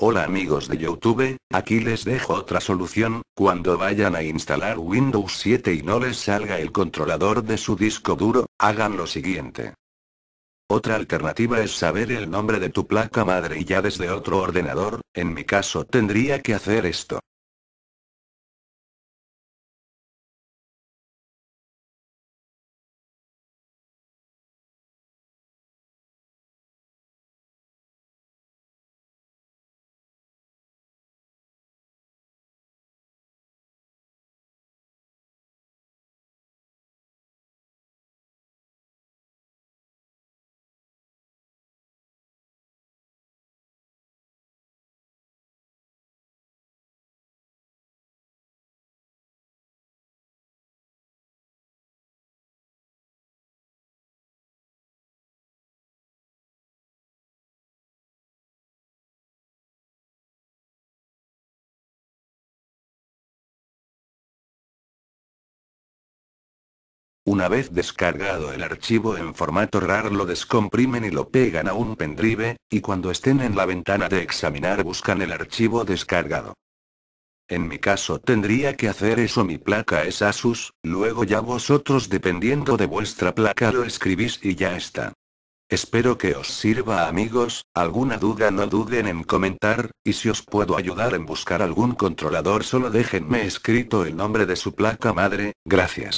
Hola amigos de YouTube, aquí les dejo otra solución, cuando vayan a instalar Windows 7 y no les salga el controlador de su disco duro, hagan lo siguiente. Otra alternativa es saber el nombre de tu placa madre y ya desde otro ordenador, en mi caso tendría que hacer esto. Una vez descargado el archivo en formato RAR lo descomprimen y lo pegan a un pendrive, y cuando estén en la ventana de examinar buscan el archivo descargado. En mi caso tendría que hacer eso mi placa es Asus, luego ya vosotros dependiendo de vuestra placa lo escribís y ya está. Espero que os sirva amigos, alguna duda no duden en comentar, y si os puedo ayudar en buscar algún controlador solo déjenme escrito el nombre de su placa madre, gracias.